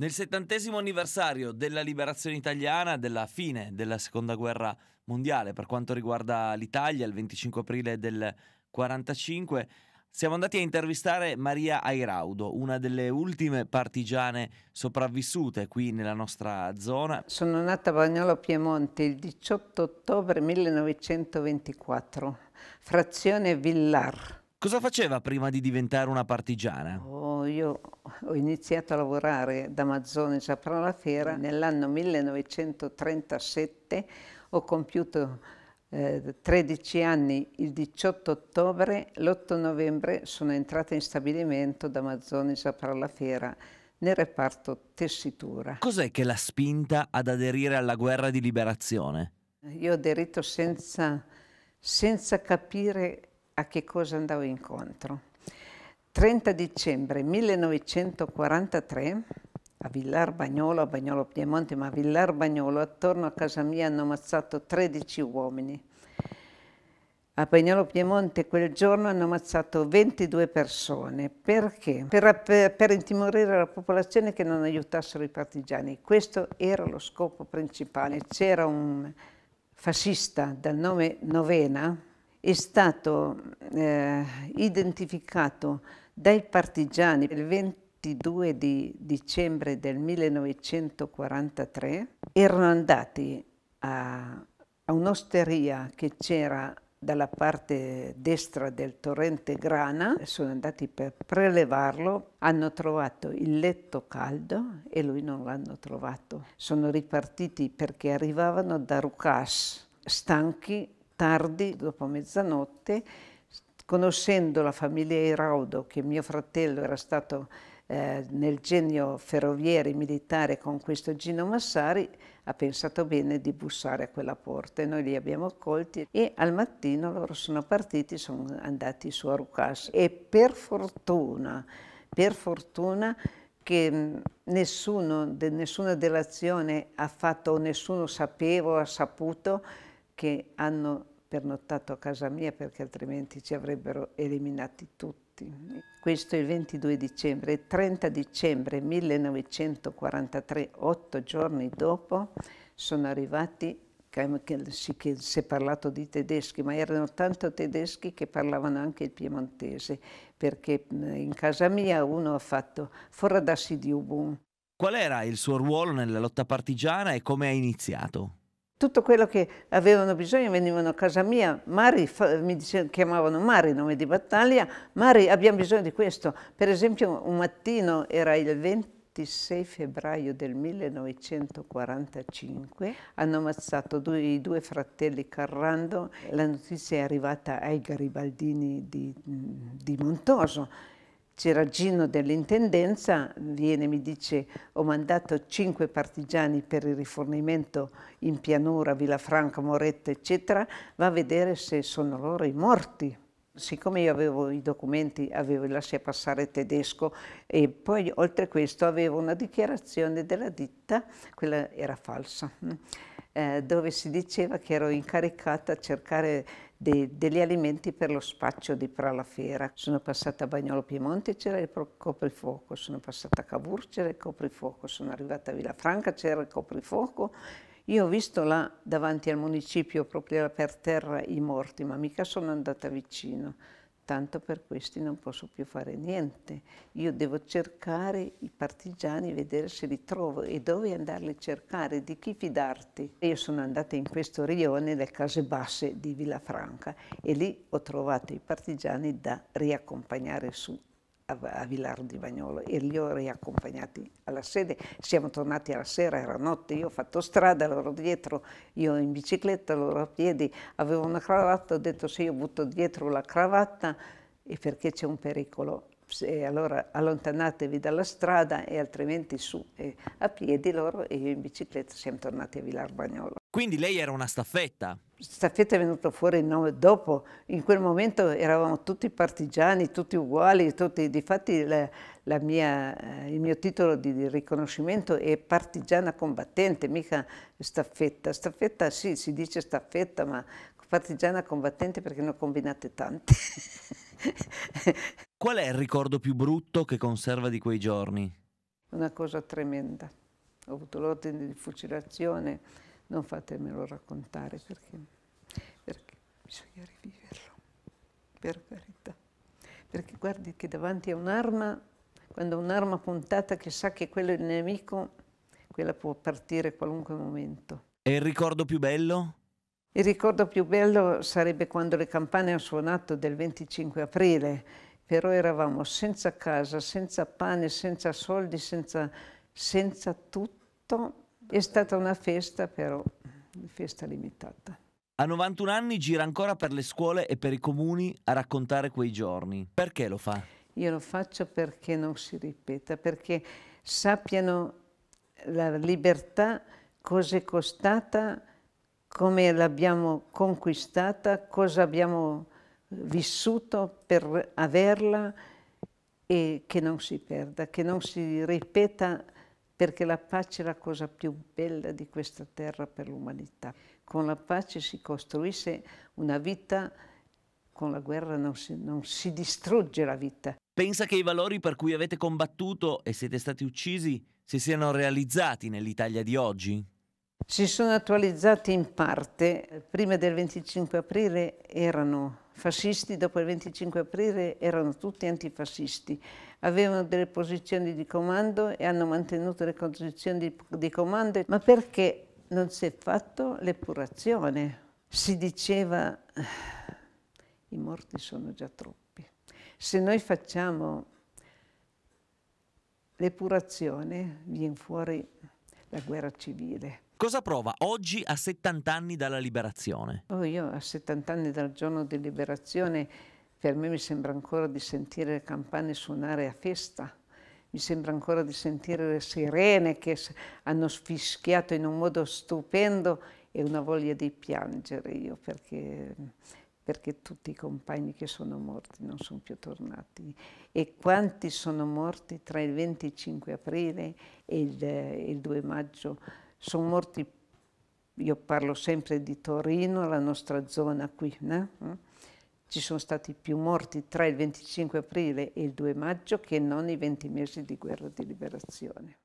Nel settantesimo anniversario della liberazione italiana, della fine della seconda guerra mondiale, per quanto riguarda l'Italia, il 25 aprile del 45, siamo andati a intervistare Maria Airaudo, una delle ultime partigiane sopravvissute qui nella nostra zona. Sono nata a Bagnolo Piemonte il 18 ottobre 1924, frazione Villar. Cosa faceva prima di diventare una partigiana? Oh io ho iniziato a lavorare da Mazzone Giapra la Fiera mm. nell'anno 1937, ho compiuto eh, 13 anni il 18 ottobre, l'8 novembre sono entrata in stabilimento da Mazzone Giapra la Fiera nel reparto tessitura. Cos'è che l'ha spinta ad aderire alla guerra di liberazione? Io ho aderito senza, senza capire a che cosa andavo incontro 30 dicembre 1943 a Villar Bagnolo, a Bagnolo Piemonte, ma a Villar Bagnolo, attorno a casa mia hanno ammazzato 13 uomini. A Bagnolo Piemonte quel giorno hanno ammazzato 22 persone. Perché? Per, per, per, intimorire la popolazione che non aiutassero i partigiani. Questo era lo scopo principale. C'era un fascista dal nome Novena, è stato eh, identificato dai partigiani il 22 di dicembre del 1943 erano andati a, a un'osteria che c'era dalla parte destra del torrente Grana, sono andati per prelevarlo, hanno trovato il letto caldo e lui non l'hanno trovato. Sono ripartiti perché arrivavano da Rucas, stanchi, tardi, dopo mezzanotte, Conoscendo la famiglia Iraudo, che mio fratello era stato eh, nel genio ferroviere militare con questo Gino Massari, ha pensato bene di bussare a quella porta e noi li abbiamo accolti e al mattino loro sono partiti, sono andati su a Rucas e per fortuna, per fortuna che mm, nessuno, de, nessuna dell'azione ha fatto, nessuno sapeva o ha saputo che hanno pernottato a casa mia perché altrimenti ci avrebbero eliminati tutti. Questo è il 22 dicembre, il 30 dicembre 1943, otto giorni dopo, sono arrivati si, è parlato di tedeschi, ma erano tanto tedeschi che parlavano anche il piemontese, perché in casa mia uno ha fatto Forradassi di Ubun. Qual era il suo ruolo nella lotta partigiana e come ha iniziato? tutto quello che avevano bisogno venivano a casa mia, Mari, mi dicevano, chiamavano Mari, nome di battaglia, Mari abbiamo bisogno di questo. Per esempio un mattino era il 26 febbraio del 1945, hanno ammazzato due, i due fratelli Carrando, la notizia è arrivata ai Garibaldini di, di Montoso Gino dell'intendenza viene e mi dice ho mandato cinque partigiani per il rifornimento in pianura, Villafranca, Moretta, eccetera, va a vedere se sono loro i morti. Siccome io avevo i documenti, avevo il lascia passare tedesco e poi oltre a questo avevo una dichiarazione della ditta, quella era falsa, mm, eh, dove si diceva che ero incaricata a cercare de, degli alimenti per lo spaccio di Pralafera. Sono passata a Bagnolo Piemonte, c'era il coprifuoco, sono passata a Cavour, c'era il coprifuoco, sono arrivata a Villafranca, c'era il coprifuoco. Io ho visto là davanti al municipio, proprio per terra, i morti, ma mica sono andata vicino tanto per questi non posso più fare niente. Io devo cercare i partigiani, vedere se li trovo e dove andarli a cercare, di chi fidarti. Io sono andata in questo rione, le case basse di Villafranca, e lì ho trovato i partigiani da riaccompagnare su a, a di Bagnolo e li ho riaccompagnati alla sede. Siamo tornati alla sera, era notte, io ho fatto strada, loro dietro, io in bicicletta, loro a piedi, avevo una cravatta, ho detto se io butto dietro la cravatta è perché c'è un pericolo. Se, allora allontanatevi dalla strada e altrimenti su eh, a piedi loro e io in bicicletta siamo tornati a Villar Bagnolo. Quindi lei era una staffetta? Staffetta è venuto fuori il nome dopo, in quel momento eravamo tutti partigiani, tutti uguali, tutti, difatti la, la mia, eh, il mio titolo di, di, riconoscimento è partigiana combattente, mica staffetta. Staffetta sì, si dice staffetta, ma partigiana combattente perché ne ho combinate tante. Qual è il ricordo più brutto che conserva di quei giorni? Una cosa tremenda. Ho avuto l'ordine di fucilazione non fatemelo raccontare perché, perché bisogna riviverlo, per carità. Perché guardi che davanti a un'arma, quando un'arma puntata che sa che quello è il nemico, quella può partire a qualunque momento. E il ricordo più bello? Il ricordo più bello sarebbe quando le campane hanno suonato del 25 aprile, però eravamo senza casa, senza pane, senza soldi, senza, senza tutto è stata una festa però, una festa limitata. A 91 anni gira ancora per le scuole e per i comuni a raccontare quei giorni. Perché lo fa? Io lo faccio perché non si ripeta, perché sappiano la libertà cosa è costata, come l'abbiamo conquistata, cosa abbiamo vissuto per averla e che non si perda, che non si ripeta perché la pace è la cosa più bella di questa terra per l'umanità. Con la pace si costruisce una vita, con la guerra non si, non si distrugge la vita. Pensa che i valori per cui avete combattuto e siete stati uccisi si siano realizzati nell'Italia di oggi? Si sono attualizzati in parte. Prima del 25 aprile erano fascisti dopo il 25 aprile erano tutti antifascisti, avevano delle posizioni di comando e hanno mantenuto le posizioni di, di comando, ma perché non si è fatto l'epurazione? Si diceva ah, i morti sono già troppi. Se noi facciamo l'epurazione viene fuori la guerra civile Cosa prova oggi a 70 anni dalla liberazione? Oh, io a 70 anni dal giorno di liberazione per me mi sembra ancora di sentire le campane suonare a festa, mi sembra ancora di sentire le sirene che hanno sfischiato in un modo stupendo e una voglia di piangere io perché, perché tutti i compagni che sono morti non sono più tornati. E quanti sono morti tra il 25 aprile e il, il 2 maggio? sono morti, io parlo sempre di Torino, la nostra zona qui, no? Mm? ci sono stati più morti tra il 25 aprile e il 2 maggio che non i 20 mesi di guerra di liberazione.